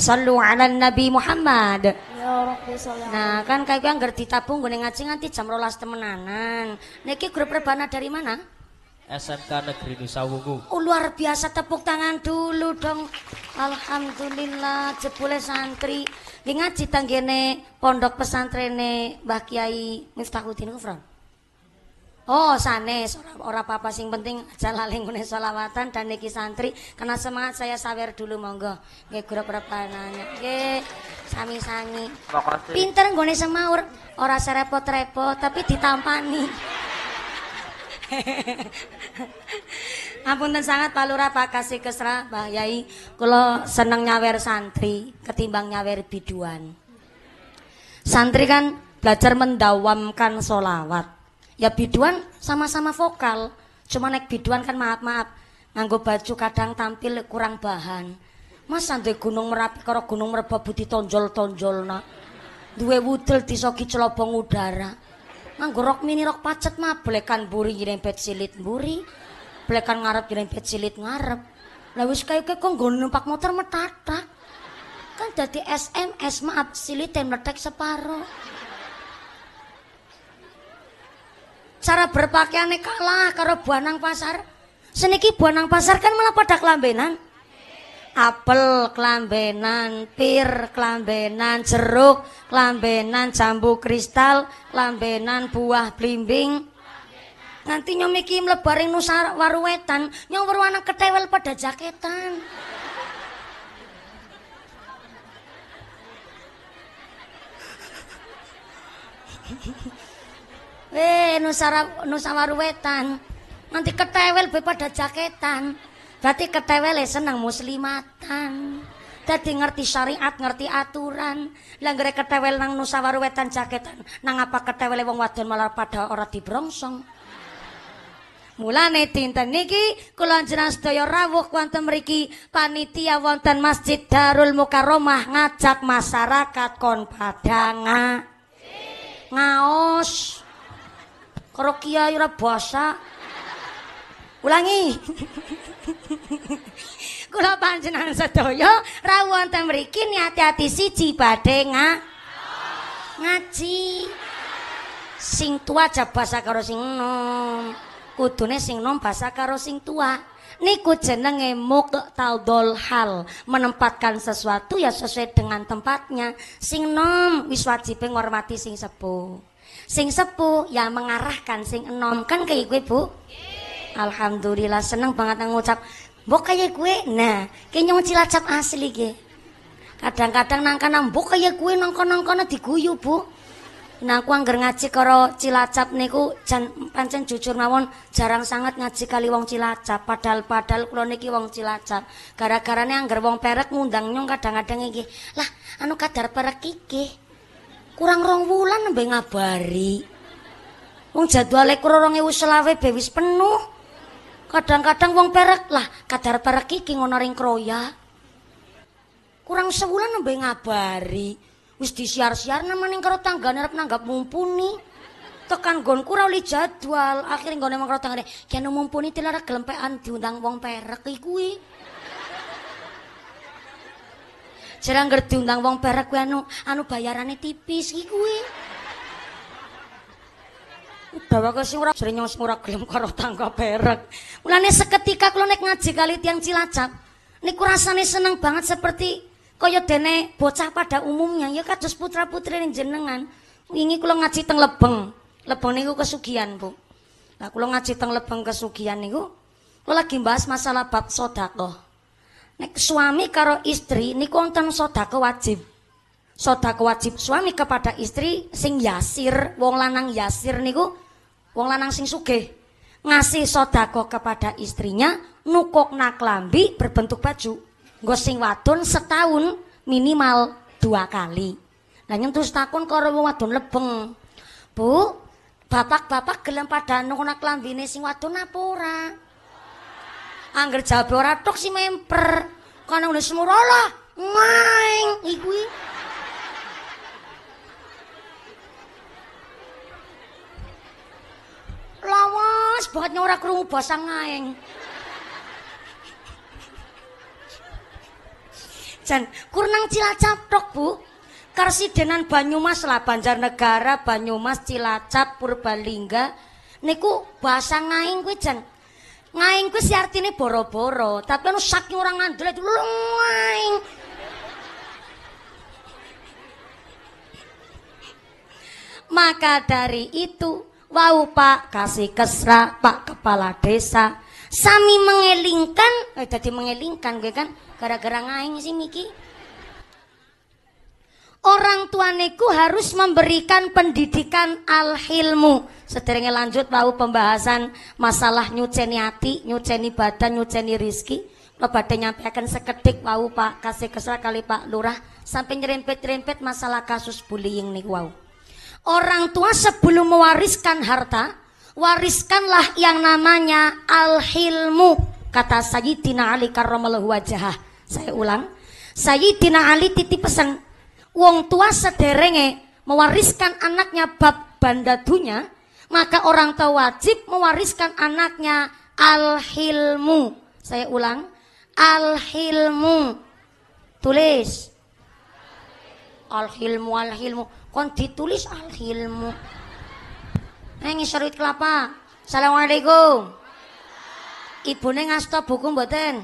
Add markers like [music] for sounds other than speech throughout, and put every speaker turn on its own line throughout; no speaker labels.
Sallu ala Nabi Muhammad. Nah, kan kayak yang ngerti tabung gue ngaji nanti jam rolas temenanan. Niki grup rebana dari mana? SMK Negeri Nusa oh, luar biasa tepuk tangan dulu dong. Alhamdulillah jebule santri. Ini ngaji tanggene pondok pesantren Mbah Kiai Miftahuddin Kufran. Oh sanes orang ora apa-apa sing penting aja lalengune solawatan dan niki santri kena semangat saya sawer dulu monggo nggih grup rebanane nggih sami-sami pinter nggone semaur orang serepot-repot tapi ditampani [laughs] Ampun dan sangat Pak Lurah Pak Kasih Kesra Pak Yai kalau seneng nyawer santri ketimbang nyawer biduan Santri kan belajar mendawamkan solawat ya biduan sama-sama vokal cuma naik biduan kan maaf maaf nganggo baju kadang tampil kurang bahan masa duwe gunung merapi karo gunung merbabu ditonjol tonjol nak Dua wudel soki celobong udara nganggo rok mini rok pacet mah blekan buri nyerempet silit buri blekan ngarep nyerempet silit ngarep lah wis kayu kok numpak motor metatak kan jadi SMS maaf silite meletek separo cara berpakaiannya kalah karo buanang pasar. Seniki buanang pasar kan malah pada kelambenan. Apel kelambenan, pir kelambenan, jeruk kelambenan, jambu kristal kelambenan, buah blimbing. Nanti nyomiki melebarin nusa waruwetan, nyong warwana ketewel pada jaketan. nusara nusawaru wetan nanti ketewel be pada jaketan berarti ketewel seneng muslimatan dadi ngerti syariat ngerti aturan lah ketewel nang nusawaru jaketan nang apa ketewel wong wadon malar pada ora dibrongsong Mulane dinten niki kula njenengan sedaya rawuh wonten mriki panitia wonten Masjid Darul Mukarromah ngajak masyarakat kon padanga. Ngaos. karo kiai ora basa. Ulangi. [laughs] Kula panjenengan sedaya rawuh wonten mriki niati-ati siji badhe nga. ngaji. Sing tua aja basa karo sing enom. Kudune sing enom basa karo sing tua. Niku jenenge muktaldol hal, menempatkan sesuatu ya sesuai dengan tempatnya. Sing enom wis wajibe ngormati sing sepuh. sing sepuh ya mengarahkan sing enom kan kayak gue bu yeah. alhamdulillah seneng banget ngucap mbok kayak gue nah kayaknya mau cilacap asli ge kadang-kadang nangkana mbok kayak gue nangkana nangkana diguyu bu nah aku angger ngaji karo cilacap niku jan pancen jujur mawon jarang sangat ngaji kali wong cilacap padahal padahal kulo niki wong cilacap gara-garane angger wong perek ngundang nyong kadang-kadang iki lah anu kadar perek iki kurang rong wulan nembe ngabari. Wong jadwale kro rong ewu selawe bewis penuh. Kadang-kadang wong perek lah, kadar perek kiki ngono ring kroya. Kurang sewulan nembe ngabari. Wis disiar-siar namanya karo tangga narap nanggap mumpuni. Tekan gon kurang li jadwal, akhirnya gon emang karo tangga ini. mumpuni tilara gelempean diundang wong perek kikui. Jarang ngerti diundang wong barek kuwi anu anu bayarane tipis iki kuwi. Bawa ke sing ora sering sing ora gelem karo tangga barek. Mulane seketika kula nek ngaji kali tiang Cilacap niku rasane seneng banget seperti kaya dene bocah pada umumnya ya kados putra-putri jenengan. Wingi kula ngaji teng Lebeng. Lebeng niku kesugian Bu. Nah kalau ngaji teng Lebeng kesugihan niku lo lagi bahas masalah bab sedekah. Nek suami karo istri niku wonten sedekah wajib. Sedekah wajib suami kepada istri sing yasir, wong lanang yasir niku wong lanang sing sugih. Ngasih sedekah kepada istrinya nukok nak berbentuk baju. Nggo sing wadon setahun minimal dua kali. Lah terus takon karo wong wadon lebeng. Bu, bapak-bapak gelem padha nukok nak lambine sing wadon apa ora? angger jabe ora tok si memper. Kan wis murala. Maing iku. Lawas banget ora krungu basa ngaeng. Jan, kurnang cilacap tok, Bu. Karsidenan Banyumas lah Banjarnegara, Banyumas, Cilacap, Purbalingga niku basa ngaeng kuwi, Jan. Ngaing kuwi si artine boro-boro, tapi anu saking orang ngandel itu ngaing. Maka dari itu, wau Pak kasih kesra Pak Kepala Desa, sami mengelingkan, eh tadi mengelingkan gue kan gara-gara ngaing sih Miki orang tuaneku harus memberikan pendidikan al-hilmu. seteringnya lanjut bau pembahasan masalah nyuceni hati, nyuceni badan, nyuceni rizki. Lo badai nyampaikan seketik bau Pak kasih kesel kali Pak Lurah sampai nyerempet-nyerempet masalah kasus bullying nih wau. Orang tua sebelum mewariskan harta, wariskanlah yang namanya al-hilmu kata Sayyidina Ali karramallahu wajah. Saya ulang, Sayyidina Ali titip pesan wong tua sederenge mewariskan anaknya bab banda maka orang tua wajib mewariskan anaknya al-hilmu. Saya ulang, al-hilmu. Tulis. Al-hilmu, al-hilmu. Kon ditulis al-hilmu. Nengi seruit kelapa. Assalamualaikum. neng ngasto buku mboten?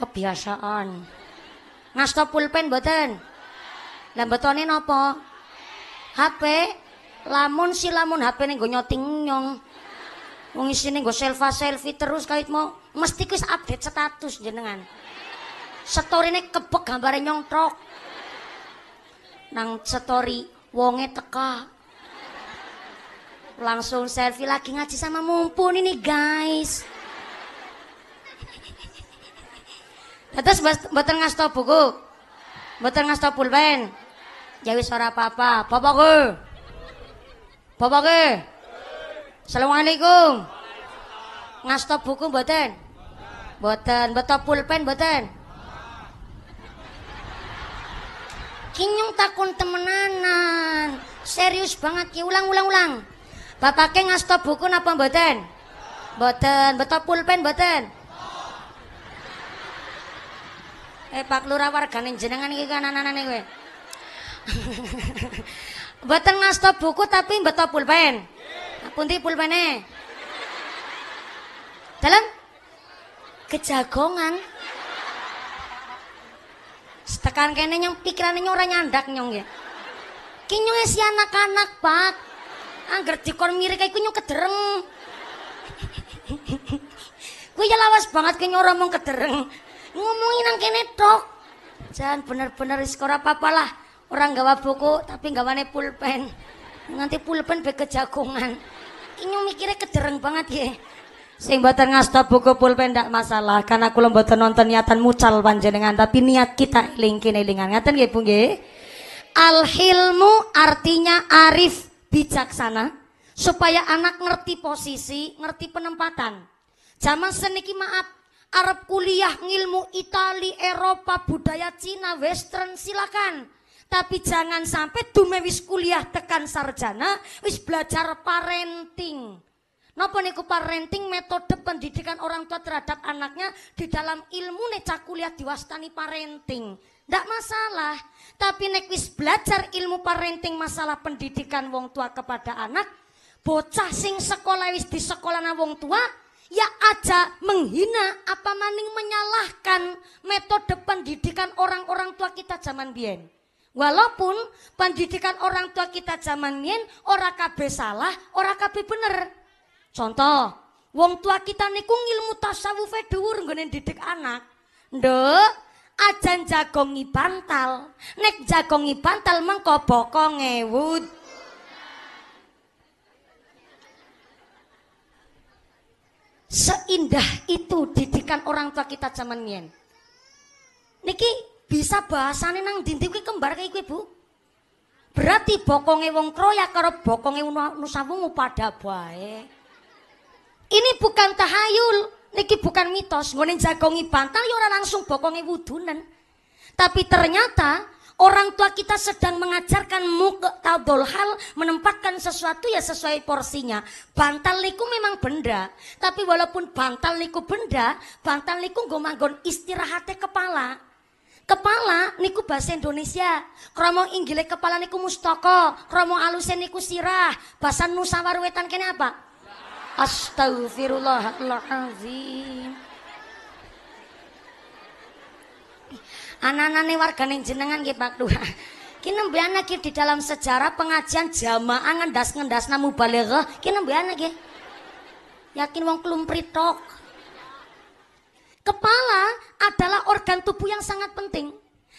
Kebiasaan. ngasto pulpen mboten? Lah betone napa? HP. Lamun si lamun HP ning nggo nyoting nyong. Wong isine nggo selfie-selfie terus kait mau mesti wis update status jenengan. neng kebek gambare nyong trok. Nang story wonge teka. Langsung selfie lagi ngaji sama mumpun ini guys. Terus mboten ngasto buku. Mboten ngasto pulpen. Ya wis ora apa-apa. Bapak ke? Bapak ke? Assalamualaikum. Ngasta buku mboten? Mboten. Beto pulpen mboten? Kinyung takun temenanan. Serius banget ki. Ulang ulang ulang. Bapake ngasta buku napa mboten? Mboten. Beto pulpen mboten? Eh Pak Lurah wargane jenengan iki kan anane kowe. [laughs] Mboten ngasta buku tapi mbeto pulpen. Pundi pulpene? Dalam kejagongan. Setekan kene nyong pikirannya nyong ora nyandak nyong ya. Ki nyong si ya anak-anak, Pak. Angger dikon mirike iku nyong kedereng. [laughs] Kuwi ya lawas banget ki nyong ora mung kedereng. Ngomongin nang kene tok. Jan bener-bener wis ora apa-apalah orang gawa buku tapi gawane pulpen nganti pulpen be kejagungan ini mikirnya kedereng banget ya sing buatan ngasta buku pulpen ndak masalah karena aku mboten nonton niatan mucal panjenengan tapi niat kita lingkin kene ngatain ya bung al hilmu artinya arif bijaksana supaya anak ngerti posisi ngerti penempatan zaman seniki maaf Arab kuliah ngilmu Itali, Eropa, budaya Cina, Western silakan tapi jangan sampai dume wis kuliah tekan sarjana, wis belajar parenting. Napa niku parenting metode pendidikan orang tua terhadap anaknya di dalam ilmu cak kuliah diwastani parenting. Ndak masalah, tapi nek wis belajar ilmu parenting masalah pendidikan wong tua kepada anak, bocah sing sekolah wis di sekolah wong tua, ya aja menghina apa maning menyalahkan metode pendidikan orang-orang tua kita zaman biyen. Walaupun pendidikan orang tua kita zaman nien ora kabeh salah, ora KB bener. Contoh, wong tua kita niku ilmu tasawuf e dhuwur nggone didik anak. Nduk, ajan jagongi bantal. Nek jagongi bantal mengko boko ngewut. Seindah itu didikan orang tua kita zaman nien. Niki bisa bahasane nang dinti kuwi kembar kaya kuwi, Bu. Berarti bokonge wong Kroya karo bokonge Nusa pada padha bae. Ini bukan tahayul, niki bukan mitos. Ngene jagongi bantal yora ora langsung bokonge wudunen. Tapi ternyata orang tua kita sedang mengajarkan muktabul hal menempatkan sesuatu ya sesuai porsinya. Bantal liku memang benda, tapi walaupun bantal liku benda, bantal liku nggo manggon istirahate kepala. Kepala niku bahasa Indonesia. kromo Inggile kepala niku mustoko, kromo alusen niku sirah. Bahasa Nusa Wetan kene apa? Astagfirullahalazim. anak anak wargane jenengan nggih Pak Lurah. Ki nembe anak di dalam sejarah pengajian jamaah ngendas-ngendas namu baleghah, ki nembe anak Yakin wong klumprit tok kepala adalah organ tubuh yang sangat penting.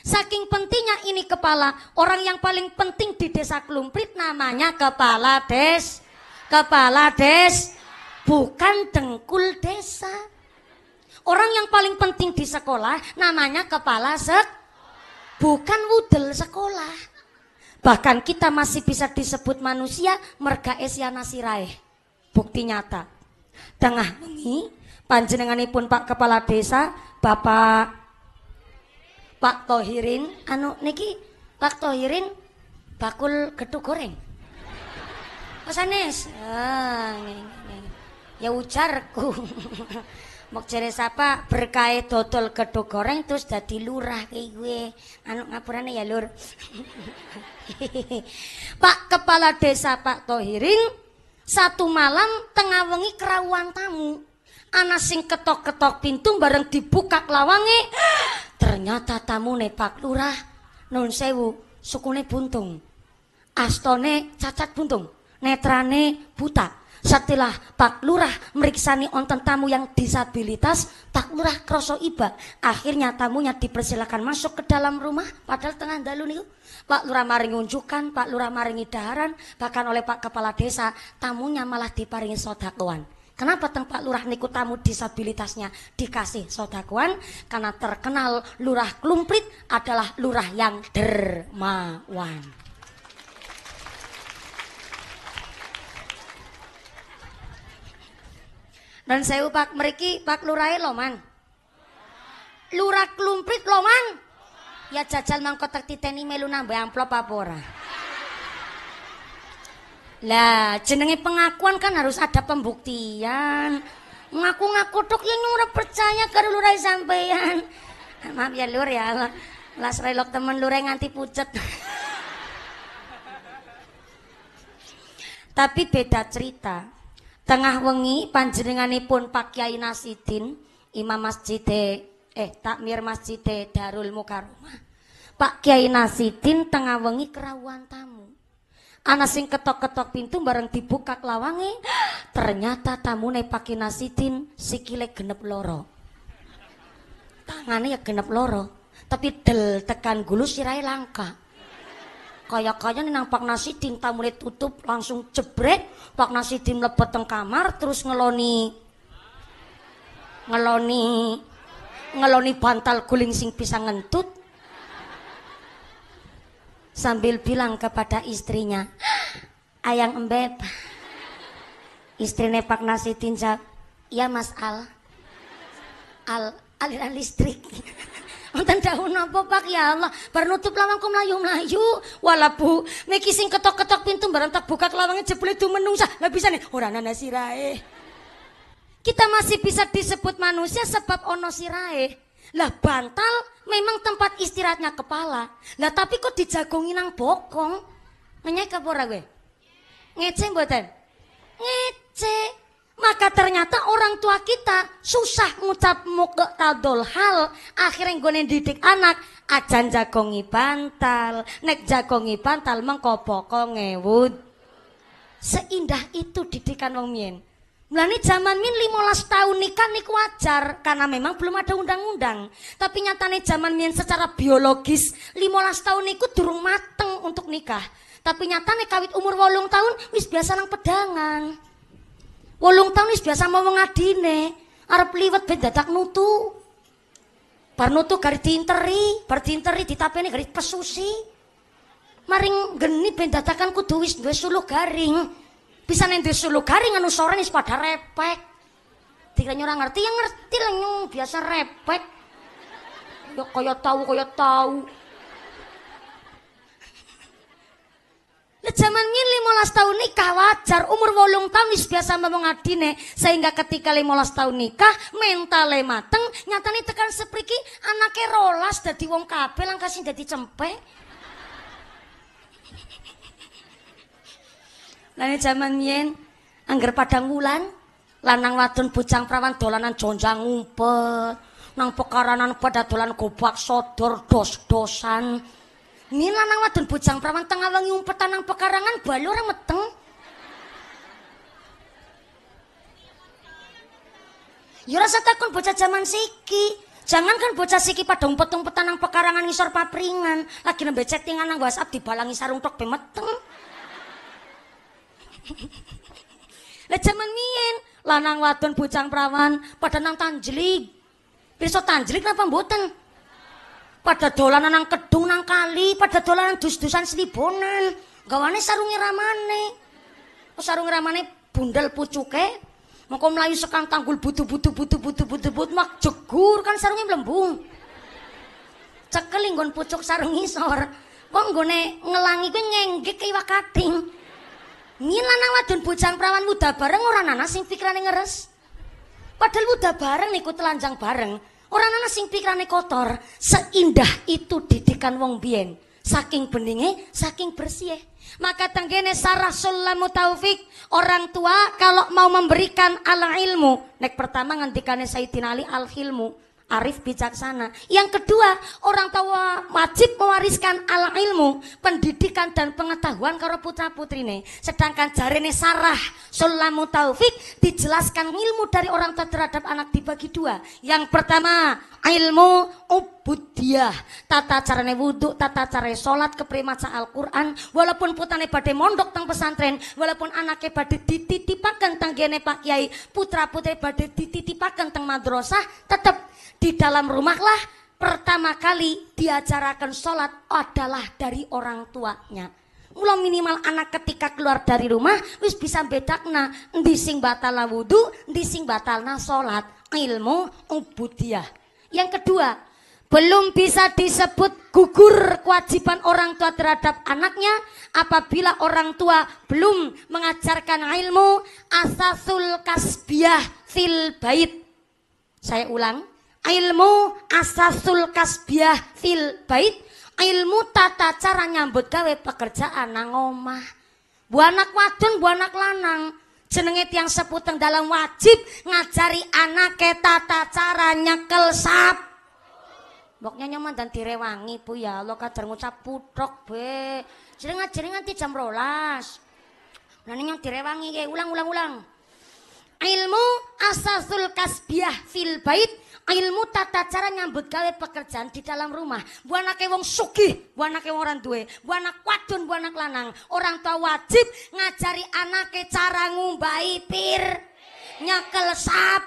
Saking pentingnya ini kepala, orang yang paling penting di desa Klumprit namanya kepala des. Kepala des, bukan dengkul desa. Orang yang paling penting di sekolah namanya kepala sek, bukan wudel sekolah. Bahkan kita masih bisa disebut manusia merga esiana sirai. Bukti nyata. Tengah mengi. panjenenganipun Pak Kepala Desa, Bapak Pak Tohirin, anu niki Pak Tohirin bakul gethuk goreng. Pesanes. Ah, ya ujarku. [laughs] Mok jere sapa berkae dodol gethuk goreng terus dadi lurah ke kuwe. Anu ngapurane ya, Lur. [laughs] Pak Kepala Desa Pak Tohirin satu malam tengah wengi kerawuan tamu ana sing ketok-ketok pintu bareng dibuka lawange ternyata tamune Pak Lurah nun sewu sukune buntung astone cacat buntung netrane buta Setelah Pak Lurah meriksani onten tamu yang disabilitas, Pak Lurah kroso iba. Akhirnya tamunya dipersilakan masuk ke dalam rumah, padahal tengah dalu Pak Lurah maring unjukan, Pak Lurah maringi daharan, bahkan oleh Pak Kepala Desa, tamunya malah diparingi sodakuan. Kenapa tempat lurah niku tamu disabilitasnya dikasih sodakuan? Karena terkenal lurah klumprit adalah lurah yang dermawan. Dan saya Pak Meriki, Pak Lurae Loman. Lurah klumprit Loman. Ya jajal mangkotak titeni melu nambah amplop apa ora? Lah, jenenge pengakuan kan harus ada pembuktian. Ngaku-ngaku tok yang nyuruh percaya karo lurai sampean. [laughs] Maaf ya lur ya. Las relok temen lurai nganti pucet. [laughs] Tapi beda cerita. Tengah wengi panjenenganipun Pak kiai Nasidin, Imam Masjid e, eh takmir Masjid e Darul Mukaromah. Pak kiai Nasidin tengah wengi kerawuan tamu. Anak sing ketok-ketok pintu bareng dibuka lawangi Ternyata tamu tamune pake si sikile genep loro. tangannya ya genep loro, tapi del tekan gulu sirai langka. Kaya-kaya nang Pak tamu tamune tutup langsung jebret, Pak nasidin mlebet teng kamar terus ngeloni ngeloni ngeloni bantal guling sing pisang ngentut sambil bilang kepada istrinya, Ayang Embeb, istrinya Pak Nasitin jawab, ya Mas Al, Al aliran listrik. [laughs] Wonten dahun apa Pak ya Allah, bar nutup lawangku mlayu-mlayu. Wala Bu, niki sing ketok-ketok pintu bareng tak buka lawange jebule dumenungsa. Lah bisa nih ora ana sirahe. Kita masih bisa disebut manusia sebab ono sirae. Lah bantal memang tempat istirahatnya kepala. Lah tapi kok dijagongin nang bokong? Ngenyek apa ora kowe? Ngece mboten? Ngece. Maka ternyata orang tua kita susah ngucap muka muktadol hal akhirnya gue didik anak ajan jagongi bantal nek jagongi bantal mengkopok ngewud seindah itu didikan wong mien lah zaman min 15 tahun nikah niku wajar karena memang belum ada undang-undang. Tapi nyatane zaman min secara biologis 15 tahun niku durung mateng untuk nikah. Tapi nyatane kawit umur wolung tahun wis biasa nang pedangan. Wolung tahun wis biasa mau ngadine, arep liwat ben dadak nutu. Bar nutu gari tinteri, bar diinteri ditapeni gari pesusi. Maring geni ben dadakan kudu wis duwe suluh garing. Bisa nanti desulu garing anu sore nih pada repek. tiga orang ngerti yang ngerti lenyung biasa repek. Ya kaya tahu kaya tahu. Lejaman ini 15 tahun nikah wajar, umur wolong tahun biasa ngomong adine, sehingga ketika 15 tahun nikah mentale mateng, nyata tekan sepriki anaknya rolas jadi wong kabel lan jadi cempe Lah jaman mien anggar padang wulan lanang wadon bocang prawan dolanan jonjang umpet, nang pekaranan pada dolan gobak sodor dos-dosan. Mien lanang wadon bocang prawan tengah wengi ngumpet nang pekarangan bali ora meteng. Ya rasa takon bocah jaman siki. jangankan kan bocah siki pada umpet-umpetan nang pekarangan ngisor papringan. Lagi nembe nang WhatsApp dibalangi sarung tok pemeteng. meteng. Lejaman mien, lanang wadon bujang perawan, pada nang tanjelik. Bisa tanjelik napa mboten? Pada dolanan nang kedung nang kali, pada dolanan dus-dusan selibonan. Gawane sarungi ramane. Sarungi ramane bundel pucuke. Maka melayu sekang tanggul butu-butu-butu-butu-butu-butu, mak jegur kan sarungi melembung. Cekeling gon pucuk sarungi sor. Kok ngone ngelangi ku nyenggek ke kating. Nyin lanang wadon bocah muda bareng orang nana sing pikirane ngeres. Padahal muda bareng niku telanjang bareng, orang nana sing pikirane kotor. Seindah itu didikan wong Bien, Saking beninge, saking bersih. Maka tenggene sarasulamu taufik Orang tua kalau mau memberikan ala ilmu Nek pertama ngantikane Sayyidina Ali al-hilmu arif bijaksana. Yang kedua, orang tua wajib mewariskan ala ilmu, pendidikan dan pengetahuan karo putra putrine. Sedangkan jarene sarah sulamu taufik dijelaskan ilmu dari orang tua terhadap anak dibagi dua. Yang pertama, ilmu ubudiyah, tata caranya wudhu, tata caranya sholat, keprimaca Al-Quran, walaupun putane badai mondok tang pesantren, walaupun anaknya badai dititipakan tang gene pak kiai, putra putri badai dititipakan tang madrasah, tetap di dalam rumahlah pertama kali diajarakan sholat adalah dari orang tuanya. Mula minimal anak ketika keluar dari rumah wis bisa bedakna di sing batalna wudu, di sing batalna sholat, ilmu ubudiyah. Yang kedua, belum bisa disebut gugur kewajiban orang tua terhadap anaknya apabila orang tua belum mengajarkan ilmu asasul kasbiah fil bait. Saya ulang, Ilmu asasul kasbiah fil bait, ilmu tata cara nyambut gawe pekerjaan nang omah. Bu anak wadon, bu anak lanang, jenenge tiang seputeng dalam wajib ngajari anak ke tata cara nyekel sap. boknya nyaman dan direwangi bu ya lo kadar ngucap putrok be. Jadi ngajari nganti jam rolas. Nah yang direwangi kayak ulang ulang ulang ilmu asasul kasbiah fil bait ilmu tata cara nyambut gawe pekerjaan di dalam rumah bu anake wong suki bu anake wong orang duwe bu anak wadon bu anak lanang orang tua wajib ngajari anake cara ngumbai pir nyakel sap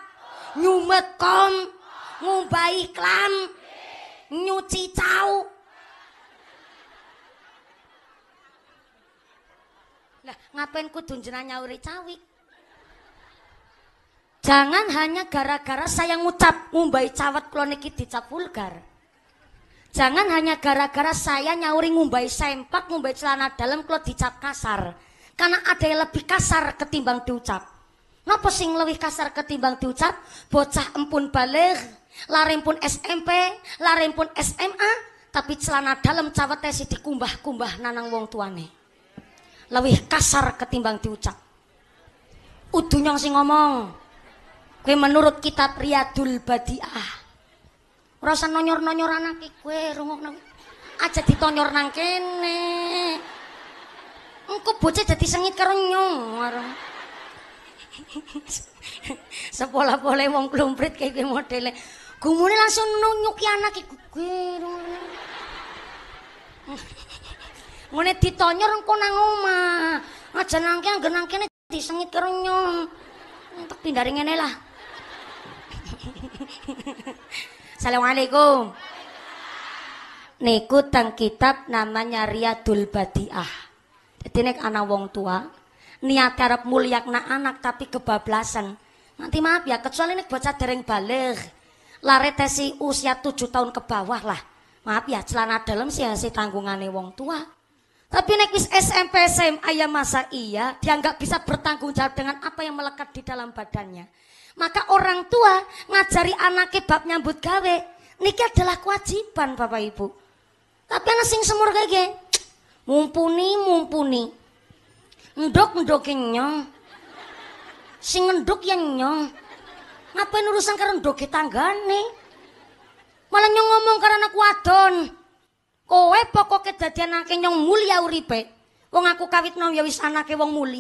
nyumet kom ngumbai klam nyuci cau lah ngapain kudu jenang nyauri cawik Jangan hanya gara-gara saya ngucap ngumbai cawat klonik dicap vulgar. Jangan hanya gara-gara saya nyauri ngumbai sempak, ngumbai celana dalam kalau dicap kasar. Karena ada yang lebih kasar ketimbang diucap. Napa sing lebih kasar ketimbang diucap? Bocah empun balik, larim pun SMP, larim pun SMA, tapi celana dalam cawat tesi dikumbah-kumbah nanang wong tuane. Lebih kasar ketimbang diucap. Udunyong sing ngomong, Kue menurut kitab Riyadul Badiah. Rasa nonyor-nonyor anak kue nang, Aja ah, ditonyor nang kene. Engkau bocah jadi sengit karo [laughs] Sepola-pole wong kelumprit kayak gue modelnya. Gumune langsung nunyuki anak iku gue. Ngene ditonyor engkau nang omah. Aja nang kene nang kene disengit karo nyong. Entek pindah ringan lah. [laughs] Assalamualaikum. Niku teng kitab namanya Riyadul Badiah. Jadi nek ana wong tua niat arep mulyakna anak tapi kebablasan. Nanti maaf ya, kecuali nek bocah dereng balik. tesi usia 7 tahun ke bawah lah. Maaf ya, celana dalam sih si tanggungane wong tua. Tapi nek wis SMP SMA ya masa iya dia nggak bisa bertanggung jawab dengan apa yang melekat di dalam badannya. Maka orang tua ngajari anaknya bab nyambut gawe. Niki adalah kewajiban Bapak Ibu. Tapi anak sing semur gage mumpuni mumpuni. Ndok ndok nyong. Sing ndok yang nyong. Ngapain urusan karo ndok e tanggane? Malah nyong ngomong karena anak wadon. Kowe pokoknya kejadian anake nyong mulia uripe. Wong aku kawit ya wis anaknya wong mulia.